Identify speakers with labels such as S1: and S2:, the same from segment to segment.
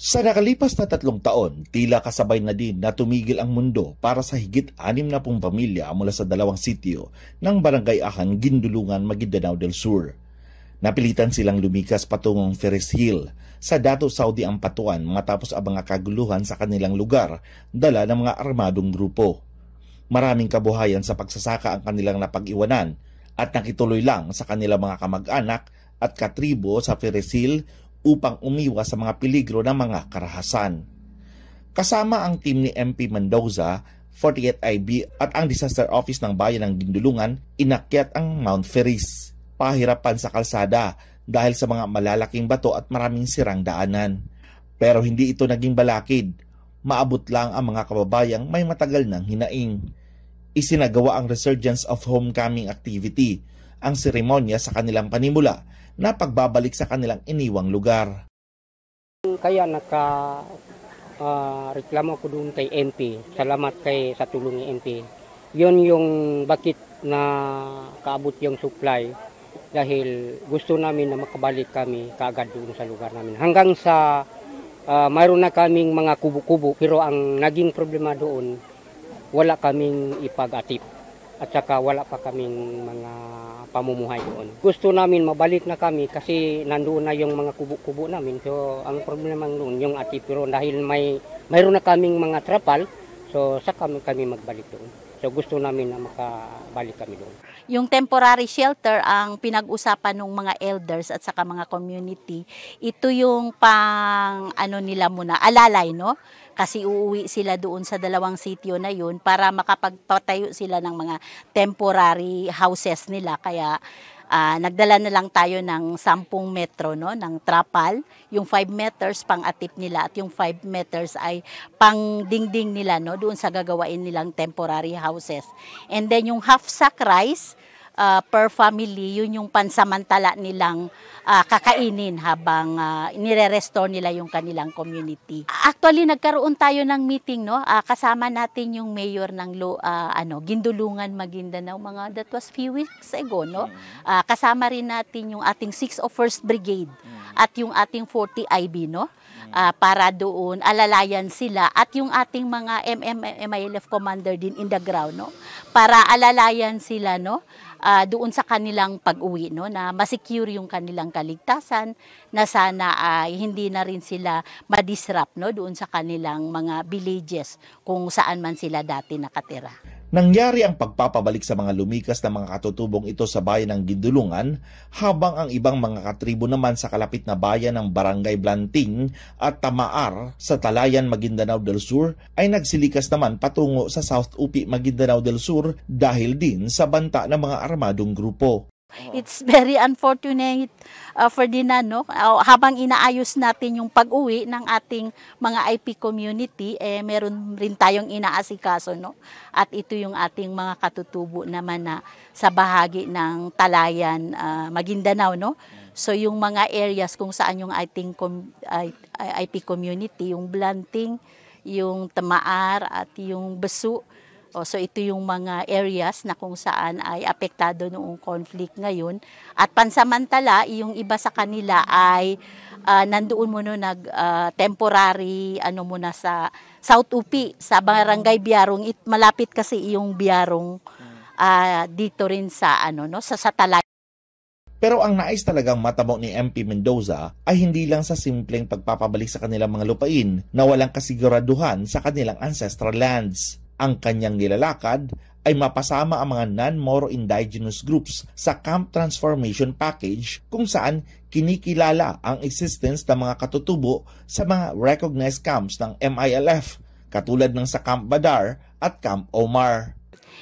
S1: Sa nakalipas na tatlong taon, tila kasabay na din na tumigil ang mundo para sa higit anim na pong pamilya mula sa dalawang sitio ng Barangay Ahan, Gindulungan, Maguindanao del Sur. Napilitan silang lumikas patungong Ferris Hill sa Dato Saudi ang patuan matapos ang mga kaguluhan sa kanilang lugar dala ng mga armadong grupo. Maraming kabuhayan sa pagsasaka ang kanilang napag-iwanan at nakituloy lang sa kanilang mga kamag-anak at katribo sa Ferris Hill upang umiwas sa mga peligro ng mga karahasan. Kasama ang team ni MP Mendoza, 48 IB at ang Disaster Office ng Bayan ng Dindulungan, inakyat ang Mount Ferris. Pahirapan sa kalsada dahil sa mga malalaking bato at maraming sirang daanan. Pero hindi ito naging balakid. Maabot lang ang mga kababayang may matagal ng hinaing. Isinagawa ang Resurgence of Homecoming Activity, ang seremonya sa kanilang panimula na pagbabalik sa kanilang iniwang lugar.
S2: Kaya naka uh, reklamo ko doon kay MP. Salamat kay sa tulong ni MP. Yun yung bakit na kaabot yung supply dahil gusto namin na makabalik kami kaagad doon sa lugar namin. Hanggang sa uh, mayroon na kaming mga kubo-kubo pero ang naging problema doon wala kaming ipag-atip at saka wala pa kaming mga pamumuhay doon. Gusto namin mabalik na kami kasi nandoon na yung mga kubo-kubo namin. So ang problema noon yung atipiron dahil may mayroon na kaming mga trapal so saka kami, kami magbalik doon. So gusto namin na makabalik kami doon
S3: yung temporary shelter ang pinag-usapan ng mga elders at saka mga community. Ito yung pang ano nila muna, alalay no? Kasi uuwi sila doon sa dalawang sitio na yun para makapagpatayo sila ng mga temporary houses nila. Kaya uh, nagdala na lang tayo ng 10 metro no, ng trapal. Yung 5 meters pang atip nila at yung 5 meters ay pang dingding nila no, doon sa gagawin nilang temporary houses. And then yung half sack rice, uh, per family, yun yung pansamantala nilang uh, kakainin habang uh, nire-restore nila yung kanilang community. Actually, nagkaroon tayo ng meeting, no? Uh, kasama natin yung mayor ng uh, ano, Gindulungan, Maguindanao, mga that was few weeks ago, no? Uh, kasama rin natin yung ating 6 of 1st Brigade mm. at yung ating 40 IB, no? uh, para doon alalayan sila at yung ating mga MMMILF commander din in the ground no para alalayan sila no uh, doon sa kanilang pag-uwi no na ma-secure yung kanilang kaligtasan na sana ay uh, hindi na rin sila ma-disrupt no doon sa kanilang mga villages kung saan man sila dati nakatira.
S1: Nangyari ang pagpapabalik sa mga lumikas na mga katutubong ito sa bayan ng Gindulungan habang ang ibang mga katribo naman sa kalapit na bayan ng Barangay Blanting at Tamaar sa Talayan Maguindanao del Sur ay nagsilikas naman patungo sa South Upi Maguindanao del Sur dahil din sa banta ng mga armadong grupo.
S3: Oh. It's very unfortunate, uh, Ferdinand, no? Uh, habang inaayos natin yung pag-uwi ng ating mga IP community, eh, meron rin tayong inaasikaso, no? At ito yung ating mga katutubo naman na sa bahagi ng Talayan, uh, Maguindanao, no? So, yung mga areas kung saan yung ating com IP community, yung Blanting, yung Tamaar, at yung Besu, o, so ito yung mga areas na kung saan ay apektado noong conflict ngayon. At pansamantala, yung iba sa kanila ay uh, nandoon muna nag uh, temporary ano muna sa South Upi sa Barangay Biarong. It, malapit kasi yung Biarong uh, dito rin sa ano no sa satellite
S1: pero ang nais talagang matamo ni MP Mendoza ay hindi lang sa simpleng pagpapabalik sa kanilang mga lupain na walang kasiguraduhan sa kanilang ancestral lands ang kanyang nilalakad ay mapasama ang mga non-Moro indigenous groups sa Camp Transformation Package kung saan kinikilala ang existence ng mga katutubo sa mga recognized camps ng MILF katulad ng sa Camp Badar at Camp Omar.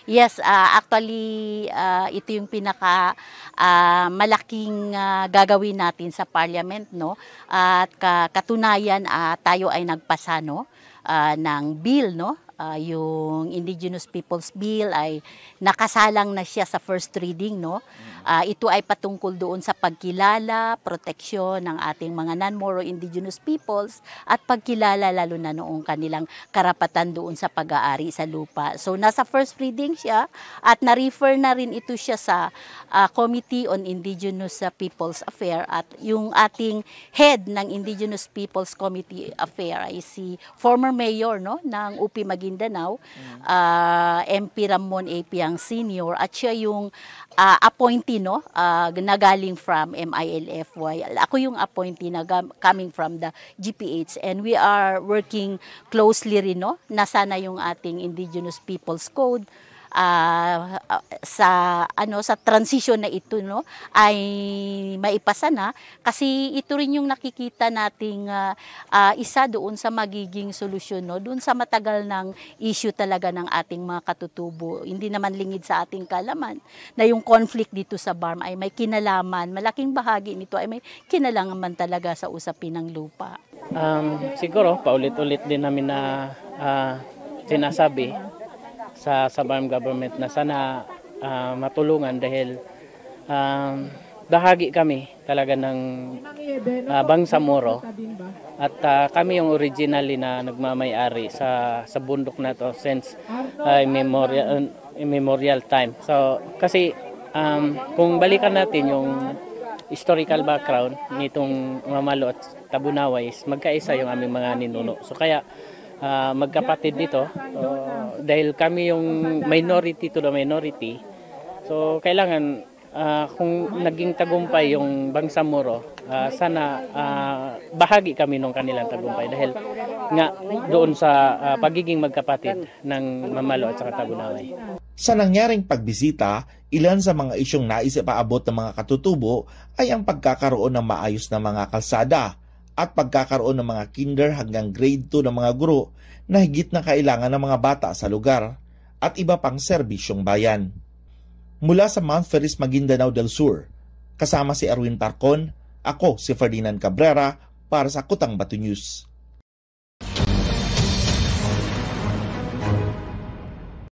S3: Yes, uh, actually uh, ito yung pinaka uh, malaking uh, gagawin natin sa parliament no at uh, katunayan uh, tayo ay nagpasa no uh, ng bill no uh, yung Indigenous Peoples Bill ay nakasalang na siya sa first reading no. Uh, ito ay patungkol doon sa pagkilala, proteksyon ng ating mga non-Moro indigenous peoples at pagkilala lalo na noong kanilang karapatan doon sa pag-aari sa lupa. So nasa first reading siya at na-refer na rin ito siya sa uh, Committee on Indigenous Peoples Affair at yung ating head ng Indigenous Peoples Committee Affair ay si former mayor no ng UP Magin Mindanao, mm. uh, ah, MP Ramon A. Piang Sr. at siya yung uh, appointee no, uh, na galing from MILFY. Ako yung appointee na coming from the GPH and we are working closely rin no, nasana yung ating Indigenous Peoples Code, uh, sa ano sa transition na ito no ay maipasa na kasi ito rin yung nakikita nating uh, uh, isa doon sa magiging solusyon no doon sa matagal ng issue talaga ng ating mga katutubo hindi naman lingid sa ating kalaman na yung conflict dito sa BARM ay may kinalaman malaking bahagi nito ay may kinalaman talaga sa usapin ng lupa
S2: um, siguro paulit-ulit din namin na uh, sinasabi sa Sabang government na sana uh, matulungan dahil uh, bahagi kami talaga ng uh, Bangsamoro at uh, kami yung originally na nagmamayari sa sa bundok na to since uh, memorial uh, memorial time. So kasi um, kung balikan natin yung historical background nitong Mamalo at Tabunaway is magkaisa yung aming mga ninuno. So kaya uh, magkapatid dito. Uh, dahil kami yung minority to the minority. So kailangan uh, kung naging tagumpay yung Bangsamoro, uh, sana uh, bahagi kami ng kanilang tagumpay dahil nga doon sa uh, pagiging magkapatid ng Mamalo at saka Tagunaway.
S1: Sa nangyaring pagbisita, ilan sa mga isyong nais ipaabot ng mga katutubo ay ang pagkakaroon ng maayos na mga kalsada, at pagkakaroon ng mga kinder hanggang grade 2 ng mga guro na higit na kailangan ng mga bata sa lugar at iba pang serbisyong bayan. Mula sa Mount Ferris Maguindanao del Sur, kasama si Erwin Tarcon, ako si Ferdinand Cabrera para sa Kutang Bato News.